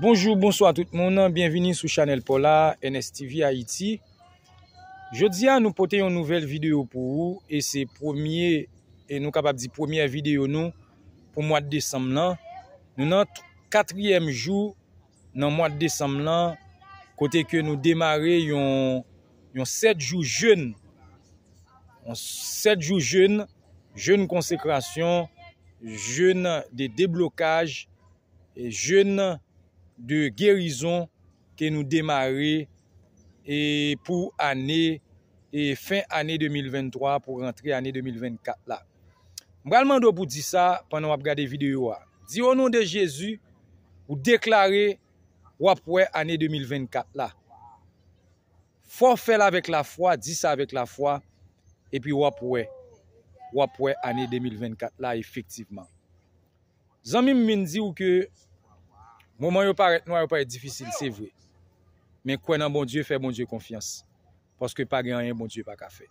Bonjour, bonsoir tout moun an, bienveni sou chanel Polar, NSTV Haiti. Je di an nou pote yon nouvel video pou ou, e se premier, e nou kapap di premier video nou, pou mwad desam lan. Nou nan katriyem jou, nan mwad desam lan, kote ke nou demare yon, yon set jou joun. Yon set jou joun, joun konsekrasyon, joun de deblokaj, joun... de gerizon ke nou demare pou ane e fin ane 2023 pou rentre ane 2024 la. Mbralman do pou di sa panan wap gade videyo a. Di o nou de Jezu ou deklare wap wè ane 2024 la. Fò fè la vek la fwa, di sa vek la fwa e pi wap wè wap wè ane 2024 la efektivman. Zanmim men di ou ke Mouman yo paret noy yo paret difisil, se vwe. Men kwen nan bon Diyo, fe bon Diyo konfians. Paske pa gen yon, bon Diyo pa ka fe.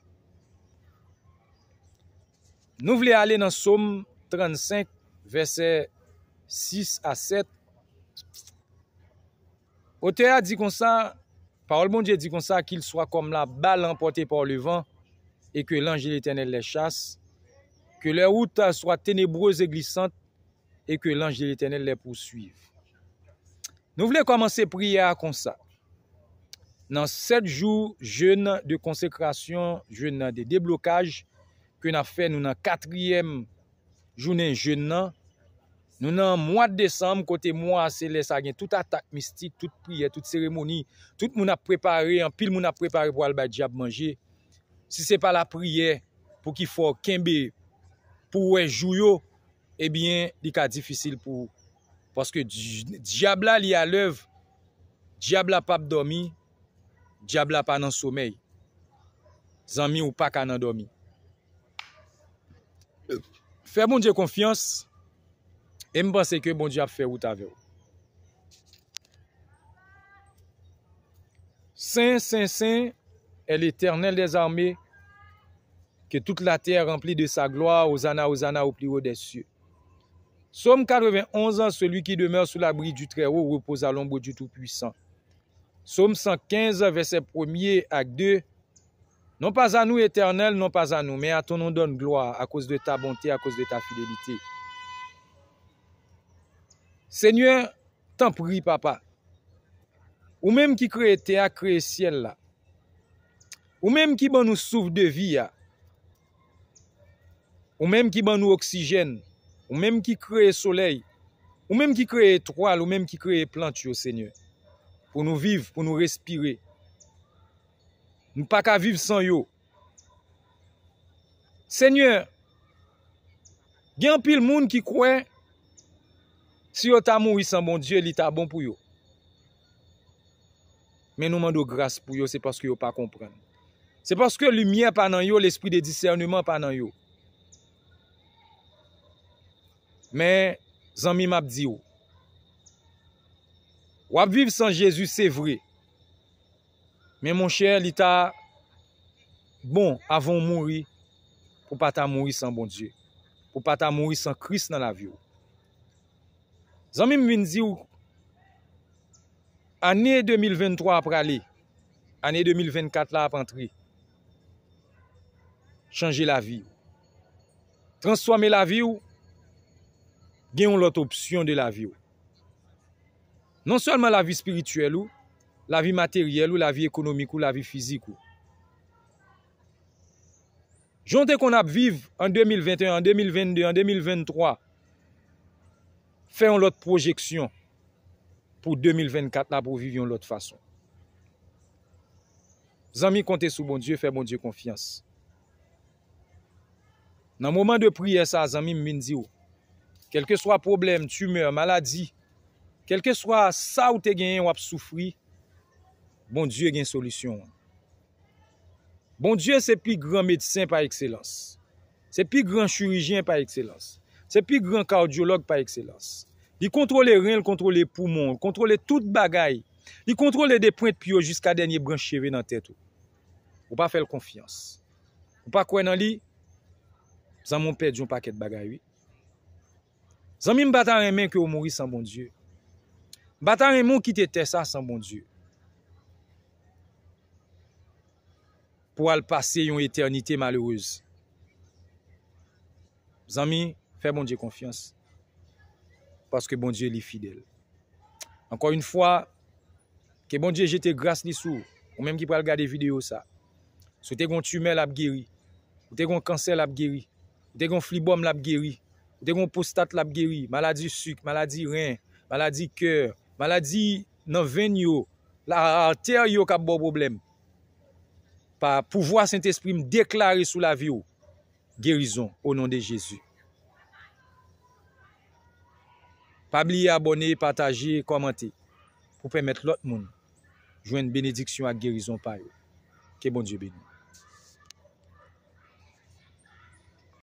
Nou vle ale nan Somme 35, verset 6 a 7. Otea di kon sa, parol bon Diyo di kon sa, ki l soa kom la bal empote por le van, e ke lanje l'Eternel le chas. Ke le route soa tenebroz e glisant, e ke lanje l'Eternel le pousuiv. Nou vle komanse priye a konsa. Nan set jou jounan de konsekrasyon, jounan de deblokaj, ke nan fe nou nan katryem jounan jounan, nou nan mwa de desam kote mwa se lesa gen tout atak misti, tout priye, tout seremoni, tout moun ap prepare, an pil moun ap prepare pou alba diap manje. Si se pa la priye pou ki fo kembe pou wè jou yo, ebyen di ka difisil pou ou. Paske diabla li a lev, diabla pa ap domi, diabla pa nan somey. Zanmi ou pa ka nan domi. Fè bon diè konfians, e m basè ke bon diè ap fè ou ta ve ou. Sèn, sèn, sèn, el eternel de zanmi, ke tout la tè rempli de sa gloa, o zana, o zana, ou pli ou de syè. Somme 91 an, celui ki demeur sou la bri du tre ou, repose a lombo du tout puissant. Somme 115 an, verse 1 ak 2, non pas anou eternel, non pas anou, men a tonon don gloa, a kouse de ta bonte, a kouse de ta fidelite. Senyor, tan pri papa, ou menm ki kre ete a kre ete sien la, ou menm ki ban nou souf de vi ya, ou menm ki ban nou oksijen, Ou mèm ki kreye soley, ou mèm ki kreye etroal, ou mèm ki kreye plant yo, Seigneur. Pou nou vive, pou nou respire. Nou pa ka vive san yo. Seigneur, gen pil moun ki kreye, si yo ta mou yi san bon, Diyo li ta bon pou yo. Men nou mando grase pou yo, se paske yo pa komprende. Se paske lumiè pa nan yo, l'esprit de discernement pa nan yo. Men, zanmim ap di ou. Wap viv san Jezu, se vre. Men, mon chè, lita, bon, avon mouri, pou pata mouri san bon Dje. Pou pata mouri san Kris nan la vi ou. Zanmim vin di ou, anè 2023 ap pralè, anè 2024 la ap antre, chanje la vi ou. Transwame la vi ou, gen yon lot opsyon de la vi ou. Non solman la vi spirituel ou, la vi materyel ou, la vi ekonomik ou, la vi fizik ou. Jonte kon ap viv en 2021, en 2022, en 2023, fe yon lot projeksyon pou 2024 la pou viv yon lot fason. Zanmi konte sou bon Diyo, fe bon Diyo konfians. Nan mouman de priye sa, zanmi mwen zi ou, kelke swa problem, tumeur, maladi, kelke swa sa ou te gen yon wap soufri, bon Diyo gen solisyon. Bon Diyo se pi gran medisyen pa ekselos. Se pi gran chirijen pa ekselos. Se pi gran kardiyolog pa ekselos. Li kontrole ren, li kontrole poumon, li kontrole tout bagay, li kontrole de pointe piyo jiska denye brancheve nan tetou. Ou pa fel konfiyans. Ou pa kwen nan li, zan moun perdi yon paket bagay wik. Zanmi mbata remen ke ou mouri san bon die. Bata remon ki te te sa san bon die. Pou al pase yon eternite malereuse. Zanmi, fe bon die konfians. Paske bon die li fidel. Anko yon fwa, ke bon die jete grase li sou, ou menm ki pral gade video sa, sou te kon tumel ap geri, ou te kon kansel ap geri, ou te kon flibom ap geri, Ou deyon postat lab geri, maladi suk, maladi ren, maladi keur, maladi nan ven yo, la arter yo kap bo problem. Pa pouvoa Sint Esprime deklare sou la vi yo, gerizon, ou nan de Jezu. Pa bli abone, pataje, komante, pou pwemet lot moun, jwen benediksyon ak gerizon paye, ke bon Diyo benou.